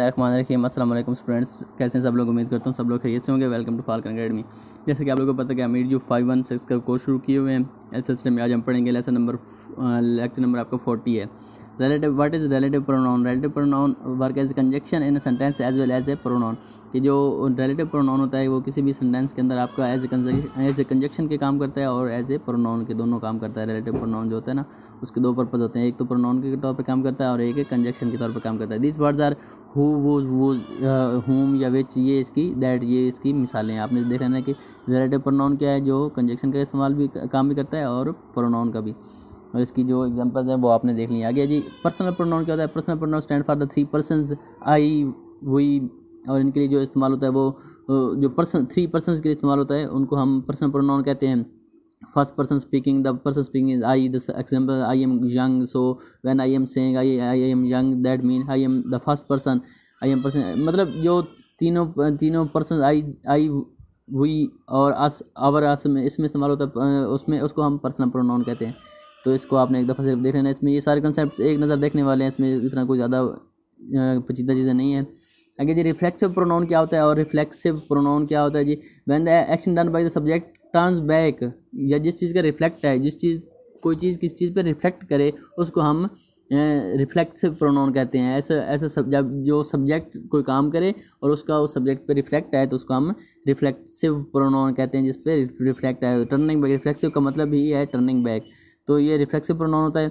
रहमान रखीम अस्सलाम स्टूडेंट्स कैसे हैं सब लोग उम्मीद करता हूँ सब लोग खरीद से होंगे वेलकम टू फालकन अकेडमी जैसे कि आप लोगों को पता है कि हम जो फाइव वन सिक्स का कोर्स शुरू किए हुए हैं एल सिलसिले में आज हम पढ़ेंगे लेसन नंबर लेक्चर नंबर आपका फोर्टी है relative what is relative pronoun relative pronoun work as conjunction in sentence as well as a pronoun कि जो रिलेटिव प्रोनाउन होता है वो किसी भी सेंटेंस के अंदर आपका as a as a conjunction के काम करता है और एज ए प्रोनाउन के दोनों काम करता है रिलेटिव प्रोनाउन जो होता है ना उसके दो पर्पज़ होते हैं एक तो प्रोनाउन के तौर पर काम करता है और एक कंजक्शन के तौर पर काम करता है दिस वर्ड्स आर हु वो वो होम या विच ये इसकी दैट ये इसकी मिसालें हैं आपने देखा ना कि रिलेटिव प्रोनाउन क्या है जो कंजक्शन का इस्तेमाल भी काम भी करता है और प्रोनाउन का भी और इसकी जो एग्जांपल्स हैं वो आपने देख ली आगे जी पर्सनल प्रोनाउन क्या होता है personal pronoun stand for the three person I वही और इनके लिए जो इस्तेमाल होता है वो जो पर्सन थ्री पर्सन के लिए इस्तेमाल होता है उनको हम पर्सन प्रोनाउन कहते हैं first person speaking the person speaking I this example I am young so when I am saying I I am young that mean I am the first person I am person मतलब जो तीनों तीनों person I आई हुई और us our अस में इसमें इस्तेमाल होता है उसमें उसको हम पर्सनल प्रोनाउन कहते हैं तो इसको आपने एक दफ़ा सिर्फ देख लेना इसमें ये सारे कंसेप्ट एक नज़र देखने वाले हैं इसमें इतना कोई ज़्यादा पचीदा चीज़ें नहीं है आगे जी रिफ्लेक्सिव प्रोनाउन क्या होता है और रिफ्लेक्सिव प्रोनाउन क्या होता है जी when the action done by the subject turns back या जिस चीज़ का रिफ्लेक्ट है जिस चीज़ कोई चीज़ किस चीज़ पर रिफ्लेक्ट करे उसको हम रिफ्लेक्सिव प्रोनाउन कहते हैं ऐसा ऐसा सब जब जो सब्जेक्ट कोई काम करे और उसका उस सब्जेक्ट पे रिफ्लेक्ट आए तो उसको हम रिफ्लेक्सिव प्रोनाउन कहते हैं जिस पे रिफ्लेक्ट आए टर्निंग बैक रिफ्लेक्सिव का मतलब ही है टर्निंग बैक तो ये रिफ्लेक्सिव प्रोनाउन होता है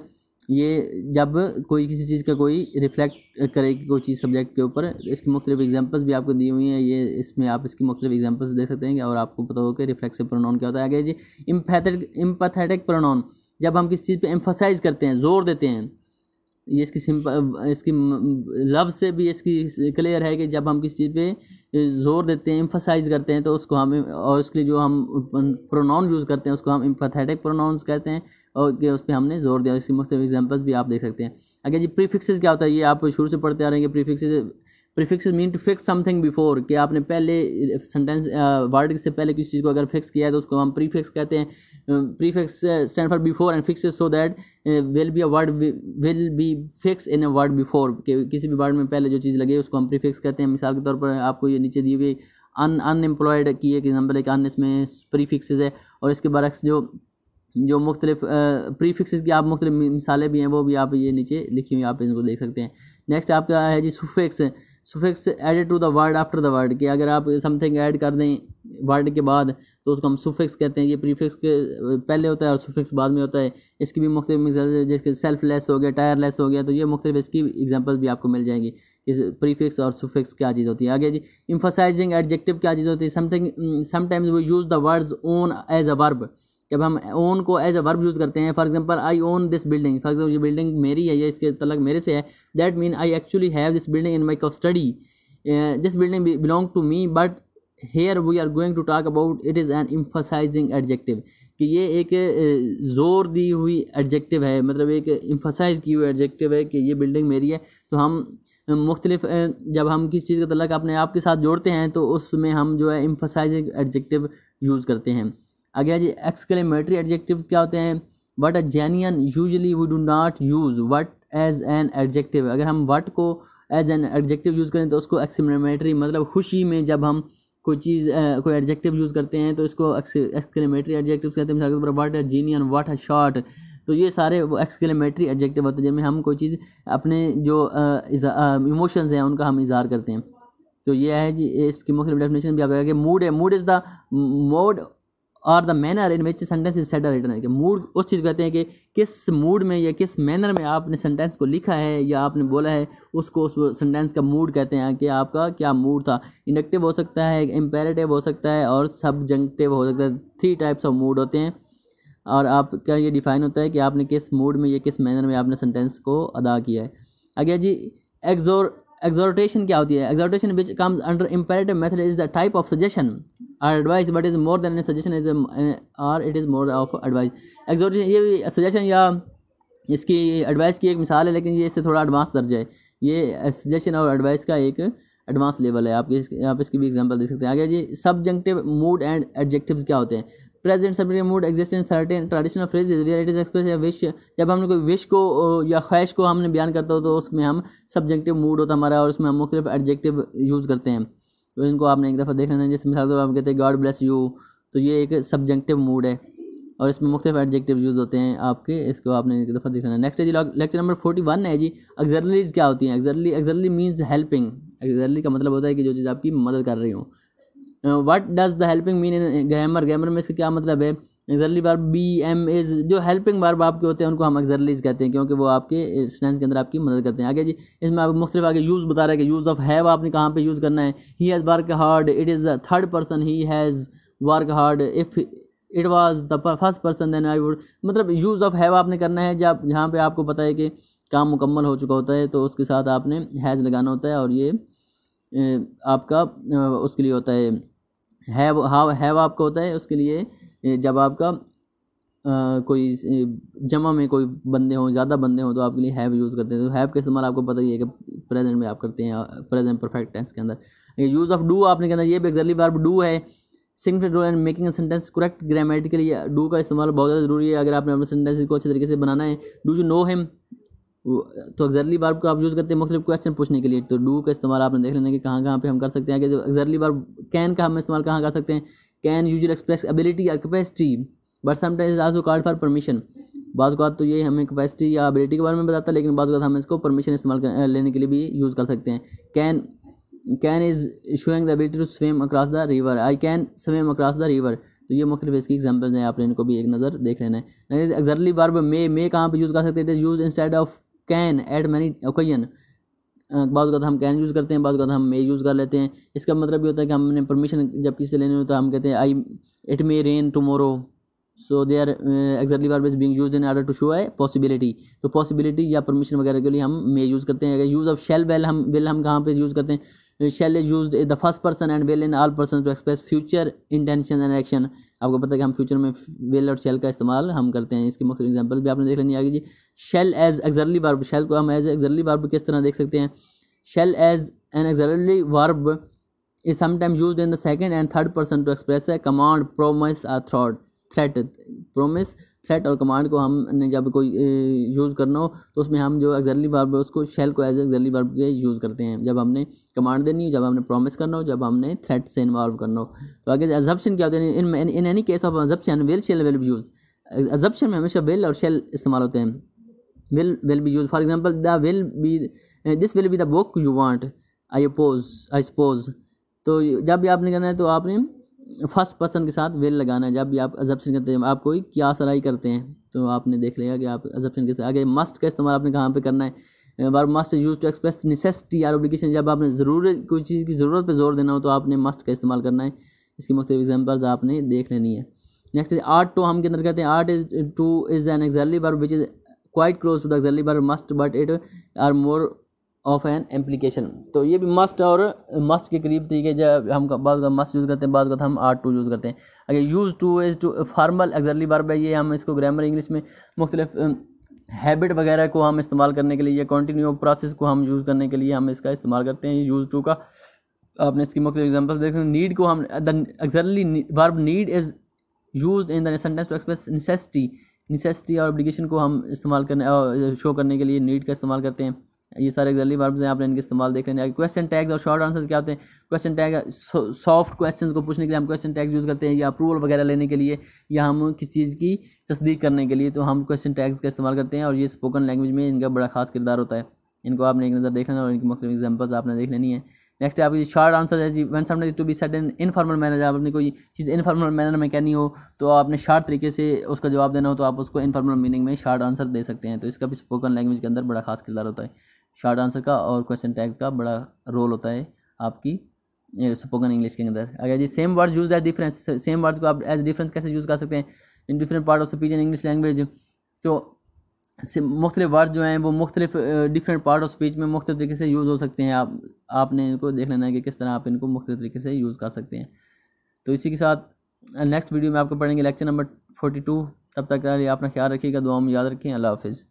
ये जब कोई किसी चीज़ का कोई रिफ्लेक्ट करेगी कोई चीज़ सब्जेक्ट के ऊपर तो इसकी मुख्तलिफ एग्जाम्पल्स भी आपको दी हुई हैं ये इसमें आप इसकी मुख्तलिफ एग्जाम्पल्स दे सकते हैं और आपको पता हो कि रिफ्लेक्सिव प्रोनाउन क्या होता है आगे जी इम्पैथेटिक इम्पैथेटिक प्रोनाउन जब हम किसी चीज़ पे एम्फोसाइज करते हैं जोर देते हैं ये इसकी सिंपल इसकी लव से भी इसकी क्लियर है कि जब हम किसी चीज़ पे जोर देते हैं इम्फोसाइज करते हैं तो उसको हम और उसके लिए जो हम प्रोनाउन यूज़ करते हैं उसको हम इम्फाथेटिक प्रोनाउंस कहते हैं और कि उस पर हमने जोर दिया इसकी मुख्तु एग्जाम्पल्स भी आप देख सकते हैं अगर जी प्रीफिक्सेस क्या होता है ये आप शुरू से पढ़ते आ रहे हैं कि prefixes prefix mean to fix something before कि आपने पहले सेंटेंस वर्ड से पहले किसी चीज़ को अगर फिक्स किया है तो उसको हम प्रीफिक्स कहते हैं prefix uh, stand for before and fixes so that uh, will be a word will be fixed in a word before कि किसी भी वर्ड में पहले जो चीज़ लगे उसको हम प्रीफिक्स कहते हैं मिसाल के तौर पर आपको ये नीचे दी गई अन अनएम्प्लॉयड की एक एग्जाम्पल है कि अन इसमें प्रीफिक्स है और इसके बरक्स जो जो मुख्तलिफ प्रीफिक्स की आप मुख्त मिसालें भी हैं वो भी आप ये नीचे लिखी हुई आप इनको देख सकते हैं नेक्स्ट आपका है जी suffix suffix added to the word after the word कि अगर आप समथिंग ऐड कर दें वर्ड के बाद तो उसको हम सुफिक्स कहते हैं ये प्रीफिक्स के पहले होता है और सुफिक्स बाद में होता है इसकी भी मुख्तु जैसे सेल्फ लेस हो गया टायर लेस हो गया तो ये मुख्तलिफ इसकी एग्जाम्पल भी आपको मिल जाएंगी कि प्रीफिक्स और सुफिक्स क्या चीज़ होती है आगे जी इम्फोसाइजिंग एडजेक्टिव क्या चीज़ होती है समथिंग समटाइम्स वो use the words own as a verb जब हम ओन को एज अ वर्ब यूज़ करते हैं for example I own this building for example ये बिल्डिंग मेरी है या इसके तलक मेरे से है that mean I actually have this building in my custody this building belong to me but here we are going to talk about it is an emphasizing adjective कि ये एक uh, ज़ोर दी हुई एडजेक्टिव है मतलब एक इम्फोसाइज की हुई एडजेक्टिव है कि ये बिल्डिंग मेरी है तो हम uh, मुख्तलिफ uh, जब हम किसी चीज़ का तलक अपने आप के साथ जोड़ते हैं तो उसमें हम जो है इम्फोसाइजिंग एडजेक्टिव यूज़ करते हैं आगे आ जाइए एक्सक्लेमेटरी एडजेक्टिव्स क्या होते हैं what a genuine usually we do not use what as an adjective अगर हम वट को एज एन एडजेक्टिव यूज़ करें तो उसको एक्सक्लेमेटरी मतलब खुशी में जब हम कोई चीज़ कोई एडजेक्टिव यूज़ करते हैं तो इसको एक्सक्लेमेटरी एडजेक्टिव कहते हैं मिसाल के तौर पर what a genius what a shot तो ये सारे वो एक्सक्लेमेटरी एडजेक्टिव होते हैं जिनमें हम कोई चीज़ अपने जो इमोशंस हैं उनका हम इजहार करते हैं तो ये है जी इसकी मुख्य डेफिनेशन भी आप मूड है मूड इज़ द मोड और the manner in which sentence is set written mood उस चीज़ को कहते हैं कि किस मूड में या किस मैनर में आपने सेंटेंस को लिखा है या आपने बोला है उसको उस सेंटेंस का मूड कहते हैं कि आपका क्या मूड था इंडक्टिव हो सकता है इम्पेरेटिव हो सकता है और सबजंक्टिव हो सकता है थ्री टाइप्स ऑफ मूड होते हैं और आपका ये डिफाइन होता है कि आपने किस मूड में या किस मैनर में आपने सेंटेंस को अदा किया है आगे जी एग्जोर एक्जोर्टेशन क्या होती है exhortation which comes under imperative method is the type of suggestion or advice but is more than suggestion is or it is more of advice exhortation ये सजेशन या इसकी एडवाइस की एक मिसाल है लेकिन ये इससे थोड़ा एडवांस दर्ज है ये सजेशन और एडवाइस का एक एडवांस लेवल है इस आप इसकी भी एग्जांपल दे सकते हैं आगे जी सब्जेक्टिव मूड एंड एडजेक्टिव्स क्या होते हैं present subjunctive mood in certain traditional phrase where it is express या विश जब हमने कोई विश को या ख्वाहिश को हमने बयान करता हो तो उसमें हम सब्जेक्टिव मूड होता हमारा और उसमें हम मुख्तलिफ एडजेक्टिव यूज़ करते हैं तो इनको आपने एक दफ़ा देख लेना जैसे मिसाल पर आप कहते हैं गॉड ब्लेस यू तो ये एक सब्जेक्टिव मूड है और इसमें मुख्तफ एडजेक्टिव यूज़ होते हैं आपके इसको आपने एक दफ़ा देख लेना नेक्स्ट है जी लेक्चर नंबर फोर्टी वन है जी एक्जरलीज क्या होती हैं एक्जरली एक्जरली मीन्स हेल्पिंग एक्जरली का मतलब होता है कि जो चीज़ आपकी मदद कर रही हूँ what does the helping mean in grammar grammar में इसका क्या मतलब है ಇದರ್ಲಿ ಬಾರ್ ಬಿ ಎಂ ಇಸ್ ಜೋ ಹೆಲ್ಪಿಂಗ್ ವರ್ಬ್ ಆಪ್ಕೇ ಹೋತೆ ಹನ್ಕೋ ہم ಅಕ್ಸರ್ಲಿಸ್ ಕಹತೆ ಹೈ ಕ್ಯونکی ವೋ ಆಪ್ಕೇ ಸ್ಟ್ರೆಂತ್ಸ್ ಕೆ اندر ಆಪ್ಕಿ ಮದದ್ ಕರ್ತೆ ಹೈ ಆಗೆ ಜಿ ಇಸ್ ಮೇ ಆಪ್ ಮುಖತರಿ ಆಗೆ ಯೂಸ್ ಬತಾರಾ ಹೈ ಕ ಯೂಸ್ ಆಫ್ ಹ್ಯಾವ್ ಆಪ್ನೆ ಕಹಾಂ ಪೇ ಯೂಸ್ ಕರ್ನಾ ಹೈ he has work hard it is a third person he has work hard if it was the first person then I would ಮತ್ಲಬ್ ಯೂಸ್ ಆಫ್ ಹ್ಯಾವ್ ಆಪ್ನೆ ಕರ್ನಾ ಹೈ ಜಹಾಂ ಪೇ ಆಪ್ಕೋ ಬತಾಯೇ ಕ ಕಾಮ್ ಮುಕम्मಲ್ ಹೋ ಚುಕಾ ಹೋತಾ ಹೈ ತೋ ಉಸ್ ಕೆ ಸಾಥ್ ಆಪ್ನೆ ಹ್ಯಾಸ್ ಲಗಾನಾ ಹೋತಾ ಹೈ ಔರ್ ಯೇ ಆಪ್ಕಾ ಉಸ್ ಕೆ ಲಿಯೇ ಹೋತಾ ಹೈ ಹ್ಯಾವ್ ಹಾವ್ ಹ್ಯಾವ್ ಆಪ್ಕೋ ಹೋ जब आपका आ, कोई जमा में कोई बंदे हों ज़्यादा बंदे हों तो आपके लिए हैव यूज़ करते हैं तो हैव का इस्तेमाल आपको पता ही है कि प्रेजेंट में आप करते हैं प्रेजेंट परफेक्ट टेंस के अंदर यूज़ ऑफ डू आपने के अंदर ये भी एक्जैक्टली वर्ब डू है significant role and making sentence correct grammatically do का इस्तेमाल बहुत ज़्यादा ज़रूरी है अगर आपने अपने सेंटेंस को अच्छे तरीके से बनाना है डू यू नो हिम तो एक्जैक्टली वर्ब को आप यूज़ करते हैं मुख्तु क्वेश्चन पूछने के लिए तो डू का इस्तेमाल आपने देख लेना कि कहाँ कहाँ पे हम कर सकते हैं कि एक्जैक्टली वर्ब कैन का हम इस्तेमाल कहाँ कर सकते हैं कैन यूजल एक्सप्रेस एबिलिटी या capacity but sometime is also card for permission बाद तो ये हमें कैपेसिटी या एबिलिटी के बारे में बताता है लेकिन बाद हम इसको परमिशन इस्तेमाल लेने के लिए भी यूज़ कर सकते हैं can can is showing the ability to swim across the river I can swim across the river तो ये मुख्तलिफ इसकी एग्जाम्पल्स हैं आपने इनको भी एक नज़र देख लेना है एग्जैक्टली बार मे मे कहाँ पर यूज़ कर सकते हैं it is use instead of can at many occasion बाद का हम कैन यूज़ करते हैं बाद का हम मे यूज़ कर लेते हैं इसका मतलब ये होता है कि हमने परमिशन जब किसी से लेनी हो तो हम कहते हैं I it may rain tomorrow so they are auxiliary verb is being use in order to show है पॉसिबिलिटी तो पॉसिबिलिटी या परमिशन वगैरह के लिए हम मे यूज़ करते हैं अगर यूज़ ऑफ शेल वेल हम वेल हम कहाँ पर यूज़ करते हैं shall is use the first person and will in all person to express future intention and action आपको पता है कि हम फ्यूचर में वेल और शेल का इस्तेमाल हम करते हैं इसके मुख्य एग्जाम्पल भी आपने देख लेनी आगे जी shall as auxiliary verb shall को हम एज एक्जरली वर्ब किस तरह देख सकते हैं shall as an auxiliary verb is sometimes use in the second and third person to express a command promise a threat threat promise set और command को हमने जब कोई यूज़ करना हो तो उसमें हम जो एग्जर्ली वर्ब उसको शेल को एज एग्जर्ली वर्ब के यूज़ करते हैं जब हमने कमांड देनी हो जब हमने प्रॉमिस करना हो जब हमने थ्रेट से इन्वॉल्व करना हो तो आगे एजप्शन क्या होते हैं in in any case of assumption will shall will be use assumption में हमेशा विल और शेल इस्तेमाल होते हैं will will be use for example the will be this will be the book you want I oppose I suppose तो जब भी आपने करना है तो आपने फर्स्ट पर्सन के साथ वेल लगाना है जब भी आप अजप्शन करते हैं आप कोई क्या सराई करते हैं तो आपने देख लिया कि आप अजप्शन साथ आगे मस्ट का इस्तेमाल आपने कहाँ पे करना है बार must use to express necessity or obligation जब आपने ज़रूरत कोई चीज़ की ज़रूरत पर जोर देना हो तो आपने मस्ट का इस्तेमाल करना है इसकी मुख्त एग्जाम्पल्स आपने देख लेनी है नेक्स्ट आर्ट टू हम के अंदर कहते हैं art is to is an exactly bar which is quite close to the exactly bar must but it are more of an application तो ये भी मस्ट और मस्ट के करीब तरीके जब हम बाद का मस्ट यूज़ करते हैं बाद का हम आर टू यूज़ करते हैं अगर use to is too formal auxiliary बार है ये हम इसको ग्रामर इंग्लिश में मुख्तलिफ हैबिट वगैरह को हम इस्तेमाल करने के लिए या कंटिन्यू प्रोसेस को हम यूज़ करने के लिए हम इसका इस्तेमाल करते हैं यूज़ टू का आपने इसकी मुख्तु एग्जाम्पल्स देख नीड को हम auxiliary verb need is use in the sentence to express necessity necessity और ऑब्लिगेशन को हम इस्तेमाल करने शो करने के लिए नीड का इस्तेमाल करते हैं ये सारे जल्दी वर्ब्स हैं आपने इनके इस्तेमाल देख लेने क्वेश्चन टैग्स और शॉर्ट आंसर्स क्या होते हैं क्वेश्चन टैग सॉफ्ट क्वेश्चन को पूछने के लिए हम क्वेश्चन टैग्स यूज़ करते हैं या अप्रूवल वगैरह लेने के लिए या हम किसी चीज़ की तस्दीक करने के लिए तो हम क्वेश्चन टैग्स का इस्तेमाल करते हैं और ये स्पोकन लैंग्वेज में इनका बड़ा खास किरदार होता है इनको आपने एक नज़र देख लेना और इनकी मुख्य एग्जाम्पल्स आपने देख लेनी है नेक्स्ट आपकी शॉर्ट आंसर है जी when something to be set in informal manner जब आपने कोई चीज़ इनफॉर्मल मैनर में कहनी हो तो आपने शार्ट तरीके से उसका जवाब देना हो तो आप उसको इनफॉर्मल मीनिंग में शार्ट आंसर दे सकते हैं तो इसका भी स्पोकन लैंग्वेज के अंदर बड़ा खास किरदार होता है शॉर्ट आंसर का और क्वेश्चन टैग का बड़ा रोल होता है आपकी स्पोकन इंग्लिश के अंदर अगर जी same words use as difference same words को आप एज डिफरेंस कैसे यूज़ कर सकते हैं in different part of speech in English language तो मुख्तलिफ वर्ड जो हैं वो मुख्तलिफ डिफरेंट पार्ट ऑफ स्पीच में मुख्तलिफ तरीके से यूज़ हो सकते हैं आप आपने इनको देख लेना है कि किस तरह आप इनको मुख्तलिफ तरीके से यूज़ कर सकते हैं तो इसी के साथ नेक्स्ट वीडियो में आपको पढ़ेंगे लेक्चर नंबर फोर्टी टू तब तक आपका अपना ख्याल रखिएगा दुआ में याद रखें अल्लाह हाफिज़